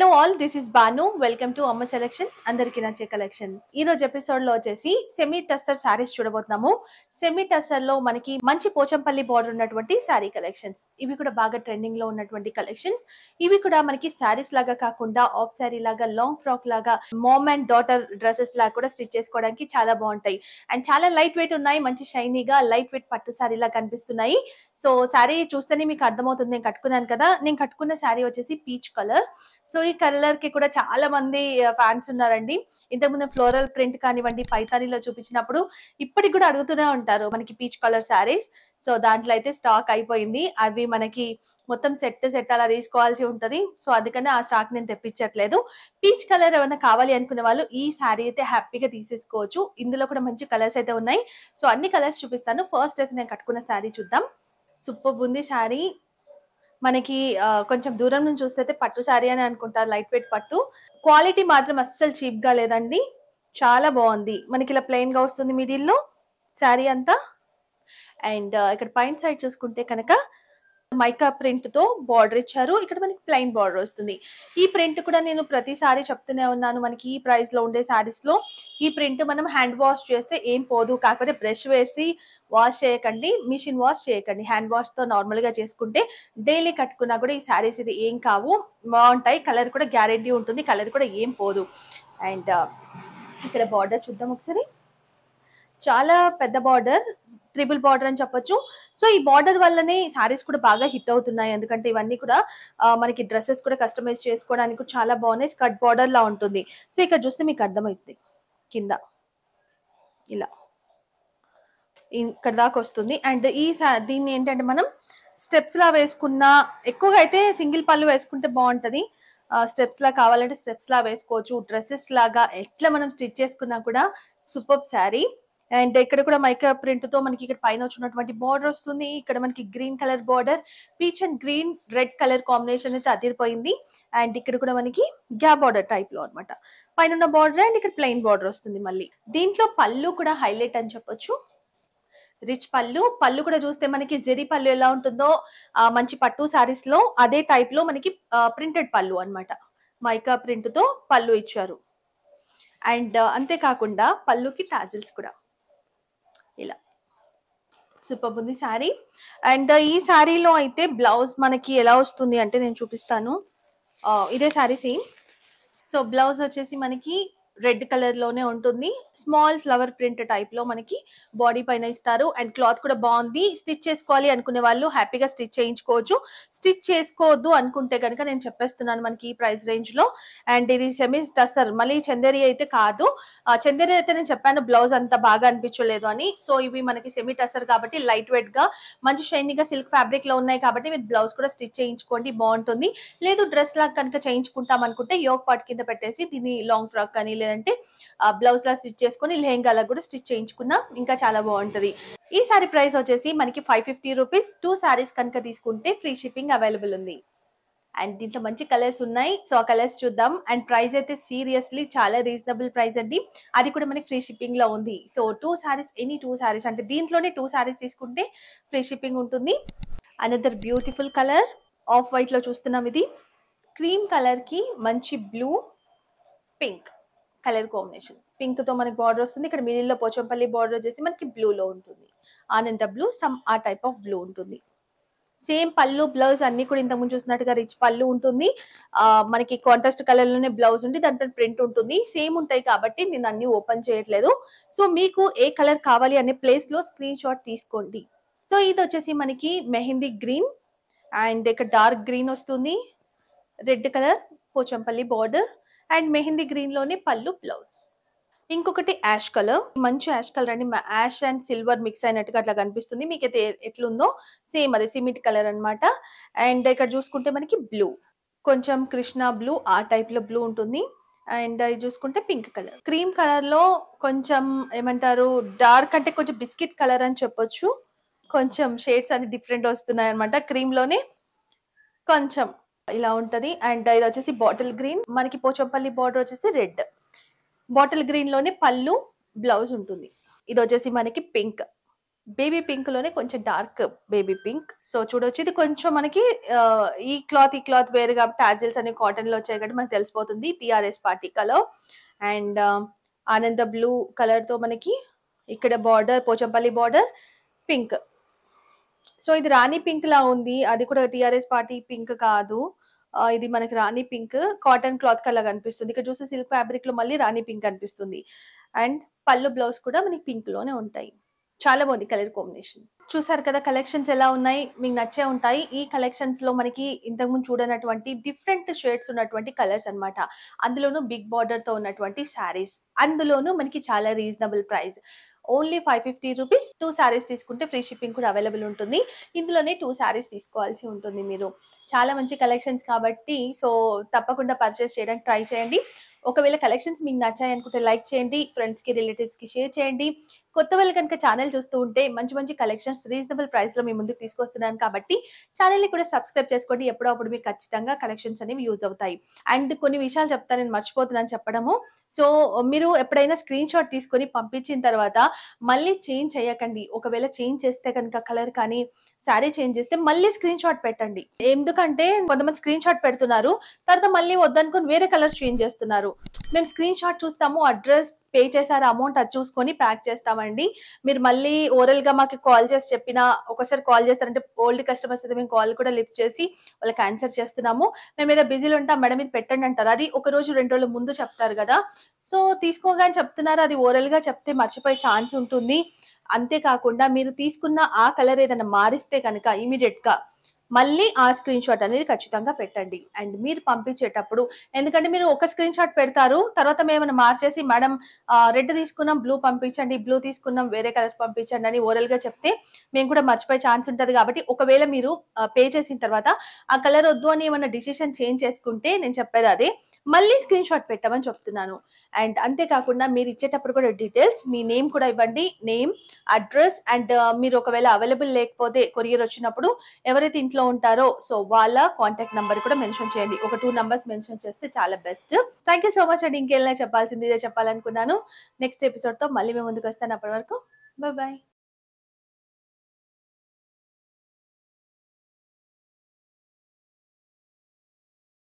hello all this is Banu welcome to Amma selection అందరికీ నచ్చే collection ఈ రోజు ఎపిసోడ్ లో వచ్చేసి సెమీ టస్టర్ సారీస్ చూడబోతున్నాము సెమీ టస్టర్ లో మనకి మంచి పోచంపల్లి బార్డర్ ఉన్నటువంటి సారీ కలెక్షన్స్ ఇవి కూడా బాగా ట్రెండింగ్ లో ఉన్నటువంటి కలెక్షన్స్ ఇవి కూడా మనకి సారీస్ లాగా కాకుండా ఆఫ్ సారీ లాగా లాంగ్ ఫ్రాక్ లాగా మామ్ అండ్ డాటర్ డ్రెస్సెస్ లాగా కూడా స్టిచ్ చేసుకోవడానికి చాలా బాగుంటాయి అండ్ చాలా లైట్ వెయిట్ ఉన్నాయి మంచి షైనీగా లైట్ వెయిట్ పట్టు లాగా కనిపిస్తున్నాయి సో శారీ చూస్తేనే మీకు అర్థమవుతుంది నేను కట్టుకున్నాను కదా నేను కట్టుకున్న శారీ వచ్చేసి పీచ్ కలర్ సో ఈ కలర్ కి కూడా చాలా మంది ఫ్యాన్స్ ఉన్నారండి ఇంతకుముందు ఫ్లోరల్ ప్రింట్ కానివ్వండి పైతానీలో చూపించినప్పుడు ఇప్పటికి కూడా అడుగుతూనే ఉంటారు మనకి పీచ్ కలర్ శారీస్ సో దాంట్లో అయితే స్టాక్ అయిపోయింది అవి మనకి మొత్తం సెట్ సెట్ అలా తీసుకోవాల్సి ఉంటుంది సో అందుకనే ఆ స్టాక్ నేను తెప్పించట్లేదు పీచ్ కలర్ ఏమైనా కావాలి అనుకునే వాళ్ళు ఈ శారీ అయితే హ్యాపీగా తీసేసుకోవచ్చు ఇందులో కూడా మంచి కలర్స్ అయితే ఉన్నాయి సో అన్ని కలర్స్ చూపిస్తాను ఫస్ట్ అయితే నేను కట్టుకున్న శారీ చూద్దాం సూపర్ ఉంది శారీ మనకి కొంచెం దూరం నుంచి చూస్తే అయితే పట్టు శారీ అని అనుకుంటారు లైట్ వెయిట్ పట్టు క్వాలిటీ మాత్రం అస్సలు చీప్గా లేదండి చాలా బాగుంది మనకి ఇలా ప్లెయిన్గా వస్తుంది మిడిల్లో శారీ అంతా అండ్ ఇక్కడ పైన సైడ్ చూసుకుంటే కనుక మైకా ప్రింట్ తో బార్డర్ ఇచ్చారు ఇక్కడ మనకి ప్లెయిన్ బార్డర్ వస్తుంది ఈ ప్రింట్ కూడా నేను ప్రతిసారి చెప్తూనే ఉన్నాను మనకి ఈ ప్రైస్ లో ఉండే శారీస్ లో ఈ ప్రింట్ మనం హ్యాండ్ వాష్ చేస్తే ఏం పోదు కాకపోతే బ్రష్ వేసి వాష్ చేయకండి మిషన్ వాష్ చేయకండి హ్యాండ్ వాష్ తో నార్మల్ గా చేసుకుంటే డైలీ కట్టుకున్నా కూడా ఈ శారీస్ ఇది ఏం కావు బాగుంటాయి కలర్ కూడా గ్యారెంటీ ఉంటుంది కలర్ కూడా ఏం పోదు అండ్ uh, ఇక్కడ బార్డర్ చూద్దాం ఒకసారి చాలా పెద్ద బార్డర్ ట్రిపుల్ బార్డర్ అని చెప్పొచ్చు సో ఈ బార్డర్ వల్లనే సారీస్ కూడా బాగా హిట్ అవుతున్నాయి ఎందుకంటే ఇవన్నీ కూడా మనకి డ్రెస్సెస్ కూడా కస్టమైజ్ చేసుకోవడానికి చాలా బాగున్నాయి కట్ బార్డర్ లా ఉంటుంది సో ఇక్కడ చూస్తే మీకు అర్థమవుతుంది కింద ఇలా ఇక్కడ దాకా వస్తుంది అండ్ ఈ దీన్ని ఏంటంటే మనం స్టెప్స్ లా వేసుకున్న ఎక్కువగా అయితే సింగిల్ పళ్ళు వేసుకుంటే బాగుంటుంది స్టెప్స్ లా కావాలంటే స్టెప్స్ లా వేసుకోవచ్చు డ్రెస్సెస్ లాగా ఎట్లా మనం స్టిచ్ చేసుకున్నా కూడా సూపర్ శారీ అండ్ ఇక్కడ కూడా మైకా ప్రింట్ తో మనకి ఇక్కడ పైన వచ్చినటువంటి బార్డర్ వస్తుంది ఇక్కడ మనకి green colour border peach and green red colour combination అయితే అదిరిపోయింది అండ్ ఇక్కడ కూడా మనకి గ్యా బార్డర్ టైప్ లో అనమాట పైన ఉన్న బార్డర్ అండ్ ఇక్కడ ప్లెయిన్ బార్డర్ వస్తుంది మళ్ళీ దీంట్లో పళ్ళు కూడా హైలైట్ అని చెప్పొచ్చు రిచ్ పళ్ళు పళ్ళు కూడా చూస్తే మనకి జెరీ పళ్ళు ఎలా ఉంటుందో మంచి పట్టు సారీస్ లో అదే టైప్ లో మనకి ప్రింటెడ్ పళ్ళు అనమాట మైకా ప్రింట్ తో పళ్ళు ఇచ్చారు అండ్ అంతేకాకుండా పళ్ళుకి టాజిల్స్ కూడా ఇలా సూపర్ ఉంది శారీ అండ్ uh, ఈ శారీలో అయితే బ్లౌజ్ మనకి ఎలా వస్తుంది అంటే నేను చూపిస్తాను uh, ఇదే శారీ సేమ్ సో బ్లౌజ్ వచ్చేసి మనకి రెడ్ కలర్ లోనే ఉంటుంది స్మాల్ ఫ్లవర్ ప్రింట్ టైప్ లో మనకి బాడీ పైన ఇస్తారు అండ్ క్లాత్ కూడా బాగుంది స్టిచ్ చేసుకోవాలి అనుకునే వాళ్ళు హ్యాపీగా స్టిచ్ చేయించుకోవచ్చు స్టిచ్ చేసుకోవద్దు అనుకుంటే కనుక నేను చెప్పేస్తున్నాను మనకి ఈ ప్రైస్ రేంజ్ లో అండ్ ఇది సెమీ టసర్ మళ్ళీ చందేరి అయితే కాదు చందేరి అయితే నేను చెప్పాను బ్లౌజ్ అంత బాగా అనిపించలేదు అని సో ఇవి మనకి సెమీ టసర్ కాబట్టి లైట్ వెయిట్ గా మంచి గా సిల్క్ ఫ్యాబ్రిక్ లో ఉన్నాయి కాబట్టి మీరు బ్లౌజ్ కూడా స్టిచ్ చేయించుకోండి బాగుంటుంది లేదు డ్రెస్ లాగా కనుక చేయించుకుంటాం అనుకుంటే యోగ పాట్ కింద పెట్టేసి దీన్ని లాంగ్ ఫ్రాక్ కానీ బ్లౌజ్ లా స్టిచ్ చేసుకుని లెహెంగాలా కూడా స్టిచ్ చేయించుకున్నా ఇంకా చాలా బాగుంటుంది ఈ సారీ ప్రైస్ వచ్చేసి మనకి five fifty rupees two saris కనుక తీసుకుంటే ఫ్రీ షిప్పింగ్ అవైలబుల్ ఉంది అండ్ దీంట్లో మంచి కలర్స్ ఉన్నాయి సో ఆ కలర్స్ చూద్దాం అండ్ ప్రైస్ అయితే సీరియస్లీ చాలా రీజనబుల్ ప్రైస్ అండి అది కూడా మనకి ఫ్రీ షిప్పింగ్లో ఉంది so two saris any two saris అంటే దీంట్లోనే టూ సారీస్ తీసుకుంటే ఫ్రీ షిప్పింగ్ ఉంటుంది అనదర్ బ్యూటిఫుల్ కలర్ ఆఫ్ వైట్లో చూస్తున్నాం ఇది క్రీమ్ కలర్కి మంచి blue pink colour combination pink తో మనకి బార్డర్ వస్తుంది ఇక్కడ లో పోచంపల్లి బార్డర్ వచ్చేసి మనకి బ్లూలో ఉంటుంది ఆనంద బ్లూ సమ్ ఆ టైప్ ఆఫ్ బ్లూ ఉంటుంది సేమ్ పళ్ళు బ్లౌజ్ అన్ని కూడా ఇంతకుముందు చూసినట్టుగా రిచ్ పళ్ళు ఉంటుంది మనకి కాంట్రాస్ట్ కలర్ లోనే బ్లౌజ్ ఉంది దాంట్లో ప్రింట్ ఉంటుంది సేమ్ ఉంటాయి కాబట్టి నేను అన్ని ఓపెన్ చేయట్లేదు సో మీకు ఏ కలర్ కావాలి అనే ప్లేస్ లో స్క్రీన్ షాట్ తీసుకోండి సో ఇది వచ్చేసి మనకి మెహందీ గ్రీన్ అండ్ ఇక్కడ డార్క్ గ్రీన్ వస్తుంది red colour Pochampally border and mehndi గ్రీన్లోనే పళ్ళు బ్లౌజ్ ఇంకొకటి యాష్ కలర్ మంచి యాష్ కలర్ అండి యాష్ అండ్ సిల్వర్ మిక్స్ అయినట్టుగా అట్లా కనిపిస్తుంది మీకు అయితే ఎట్లుందో సేమ్ అదే సిమెంట్ కలర్ అనమాట అండ్ ఇక్కడ చూసుకుంటే మనకి బ్లూ కొంచెం కృష్ణ బ్లూ ఆ టైప్లో బ్లూ ఉంటుంది అండ్ ఇది చూసుకుంటే పింక్ కలర్ క్రీమ్ కలర్లో కొంచెం ఏమంటారు డార్క్ అంటే కొంచెం బిస్కెట్ కలర్ అని చెప్పొచ్చు కొంచెం షేడ్స్ అన్ని డిఫరెంట్ వస్తున్నాయి అనమాట క్రీమ్లోనే కొంచెం ఇలా ఉంటది అండ్ ఇది వచ్చేసి బాటిల్ గ్రీన్ మనకి పోచంపల్లి బార్డర్ వచ్చేసి రెడ్ బాటిల్ గ్రీన్ లోనే పళ్ళు బ్లౌజ్ ఉంటుంది ఇది వచ్చేసి మనకి పింక్ బేబీ పింక్ లోనే కొంచెం డార్క్ బేబీ పింక్ సో చూడొచ్చు ఇది కొంచెం మనకి ఈ క్లాత్ ఈ క్లాత్ వేరుగా టాజిల్స్ అనే కాటన్ లో వచ్చాయి కాబట్టి మనకి తెలిసిపోతుంది TRS party colour and Ananda blue colour తో మనకి ఇక్కడ border Pochampally border pink so ఇది రాణి పింక్ లా ఉంది అది కూడా టిఆర్ఎస్ పార్టీ పింక్ కాదు ఇది మనకి rani pink cotton cloth colour కనిపిస్తుంది ఇక్కడ చూస్తే సిల్క్ ఫ్యాబ్రిక్ లో మళ్ళీ రాణి పింక్ కనిపిస్తుంది అండ్ పళ్ళు బ్లౌజ్ కూడా మనకి పింక్ లోనే ఉంటాయి చాలా బాగుంది కలర్ కాంబినేషన్ చూసారు కదా కలెక్షన్స్ ఎలా ఉన్నాయి మీకు నచ్చే ఉంటాయి ఈ కలెక్షన్స్ లో మనకి ఇంతకుముందు చూడనటువంటి డిఫరెంట్ షేడ్స్ ఉన్నటువంటి కలర్స్ అనమాట అందులోనూ బిగ్ బార్డర్ తో ఉన్నటువంటి శారీస్ అందులోనూ మనకి చాలా reasonable price only five fifty rupees two saris తీసుకుంటే ఫ్రీ షిప్పింగ్ కూడా అవైలబుల్ ఉంటుంది ఇందులోనే టూ శారీస్ తీసుకోవాల్సి ఉంటుంది మీరు చాలా మంచి కలెక్షన్స్ కాబట్టి సో తప్పకుండా పర్చేస్ చేయడానికి ట్రై చేయండి ఒకవేళ కలెక్షన్స్ మీకు నచ్చాయి అనుకుంటే లైక్ చేయండి ఫ్రెండ్స్కి రిలేటివ్స్కి షేర్ చేయండి కొత్త వాళ్ళు కనుక ఛానల్ చూస్తూ ఉంటే మంచి మంచి కలెక్షన్స్ రీజనబుల్ ప్రైస్ లో మీ ముందుకు తీసుకొస్తున్నాను కాబట్టి ఛానల్ ని కూడా సబ్స్క్రైబ్ చేసుకోండి ఎప్పుడప్పుడు మీకు ఖచ్చితంగా కలెక్షన్స్ అనేవి యూజ్ అవుతాయి అండ్ కొన్ని విషయాలు చెప్తా నేను మర్చిపోతున్నాను చెప్పడము సో మీరు ఎప్పుడైనా స్క్రీన్ షాట్ తీసుకొని పంపించిన తర్వాత మళ్ళీ చేంజ్ చేయకండి ఒకవేళ చేంజ్ చేస్తే కనుక కలర్ కానీ శారీ చేంజ్ చేస్తే మళ్ళీ స్క్రీన్ షాట్ పెట్టండి ఎందుకంటే కొంతమంది స్క్రీన్ షాట్ పెడుతున్నారు తర్వాత మళ్ళీ వద్దనుకుని వేరే కలర్ చేంజ్ చేస్తున్నారు మేము స్క్రీన్ షాట్ చూస్తాము అడ్రస్ పే చేశారు అమౌంట్ అది చూసుకొని ప్యాక్ చేస్తామండి మీరు మళ్ళీ ఓరల్ గా మాకు కాల్ చేసి చెప్పిన ఒకసారి కాల్ చేస్తారంటే ఓల్డ్ కస్టమర్స్ అయితే మేము కాల్ కూడా లిఫ్ట్ చేసి వాళ్ళకి ఆన్సర్ చేస్తున్నాము మేము ఏదో బిజీలు ఉంటాం మేడం ఇది పెట్టండి అంటారు అది ఒక రోజు రెండు రోజుల ముందు చెప్తారు కదా సో తీసుకోగానే చెప్తున్నారు అది ఓరల్ గా చెప్తే మర్చిపోయే ఛాన్స్ ఉంటుంది అంతేకాకుండా మీరు తీసుకున్న ఆ కలర్ ఏదైనా మారిస్తే కనుక ఇమీడియట్ గా మళ్ళీ ఆ స్క్రీన్ షాట్ అనేది ఖచ్చితంగా పెట్టండి అండ్ మీరు పంపించేటప్పుడు ఎందుకంటే మీరు ఒక స్క్రీన్ షాట్ పెడతారు తర్వాత మేమైనా మార్చేసి మేడం రెడ్ తీసుకున్నాం బ్లూ పంపించండి బ్లూ తీసుకున్నాం వేరే కలర్ పంపించండి అని ఓరల్ గా చెప్తే మేము కూడా మర్చిపోయే ఛాన్స్ ఉంటుంది కాబట్టి ఒకవేళ మీరు పే చేసిన తర్వాత ఆ కలర్ వద్దు అని ఏమైనా డిసిషన్ చేంజ్ చేసుకుంటే నేను చెప్పేది అదే మళ్ళీ స్క్రీన్ షాట్ పెట్టమని చెప్తున్నాను అండ్ అంతేకాకుండా మీరు ఇచ్చేటప్పుడు కూడా డీటెయిల్స్ మీ నేమ్ కూడా ఇవ్వండి నేమ్ అడ్రస్ అండ్ మీరు ఒకవేళ అవైలబుల్ లేకపోతే కొరియర్ వచ్చినప్పుడు ఎవరైతే ఇంట్లో ఉంటారో సో వాళ్ళ కాంటాక్ట్ నెంబర్ కూడా మెన్షన్ చేయండి ఒక టూ నెంబర్స్ మెన్షన్ చేస్తే చాలా best thank you so much అండి ఇంకేమైనా చెప్పాల్సింది ఇదే చెప్పాలనుకున్నాను నెక్స్ట్ ఎపిసోడ్తో మళ్ళీ మేము ముందుకు వస్తాను అప్పటి వరకు బాయ్ బాయ్